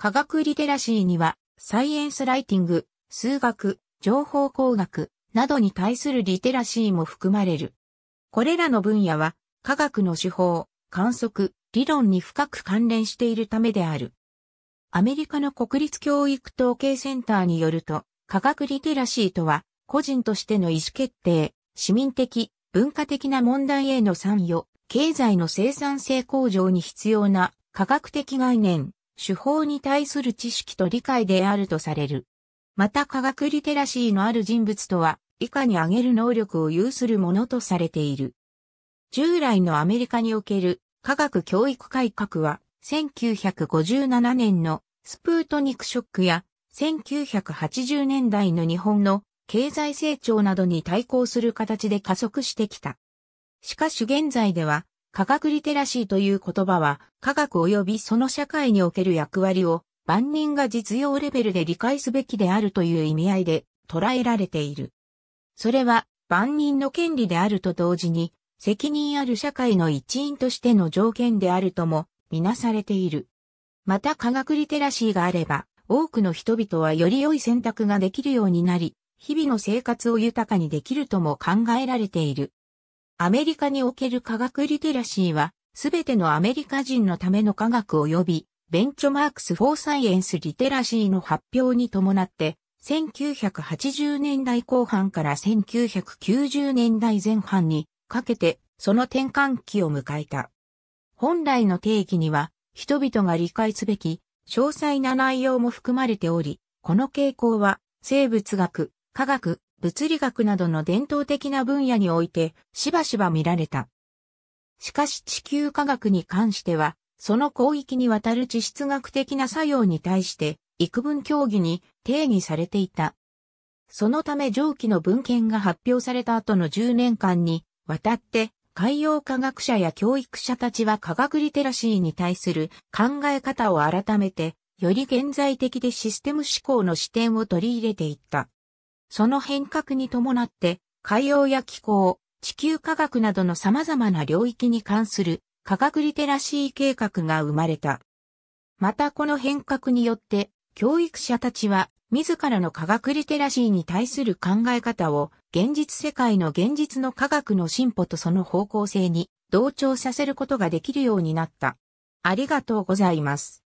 科学リテラシーには、サイエンスライティング、数学、情報工学などに対するリテラシーも含まれる。これらの分野は、科学の手法、観測、理論に深く関連しているためである。アメリカの国立教育統計センターによると、科学リテラシーとは、個人としての意思決定、市民的、文化的な問題への参与、経済の生産性向上に必要な科学的概念、手法に対する知識と理解であるとされる。また科学リテラシーのある人物とは、以下に挙げる能力を有するものとされている。従来のアメリカにおける科学教育改革は、1957年のスプートニクショックや、1980年代の日本の経済成長などに対抗する形で加速してきた。しかし現在では、科学リテラシーという言葉は、科学及びその社会における役割を、万人が実用レベルで理解すべきであるという意味合いで捉えられている。それは、万人の権利であると同時に、責任ある社会の一員としての条件であるとも、みなされている。また科学リテラシーがあれば、多くの人々はより良い選択ができるようになり、日々の生活を豊かにできるとも考えられている。アメリカにおける科学リテラシーは、すべてのアメリカ人のための科学及び、ベンチョマークス・フォー・サイエンス・リテラシーの発表に伴って、1980年代後半から1990年代前半にかけて、その転換期を迎えた。本来の定義には、人々が理解すべき、詳細な内容も含まれており、この傾向は、生物学、科学、物理学などの伝統的な分野においてしばしば見られた。しかし地球科学に関しては、その広域にわたる地質学的な作用に対して、幾分競技に定義されていた。そのため上記の文献が発表された後の10年間にわたって海洋科学者や教育者たちは科学リテラシーに対する考え方を改めて、より現在的でシステム思考の視点を取り入れていった。その変革に伴って、海洋や気候、地球科学などの様々な領域に関する科学リテラシー計画が生まれた。またこの変革によって、教育者たちは自らの科学リテラシーに対する考え方を現実世界の現実の科学の進歩とその方向性に同調させることができるようになった。ありがとうございます。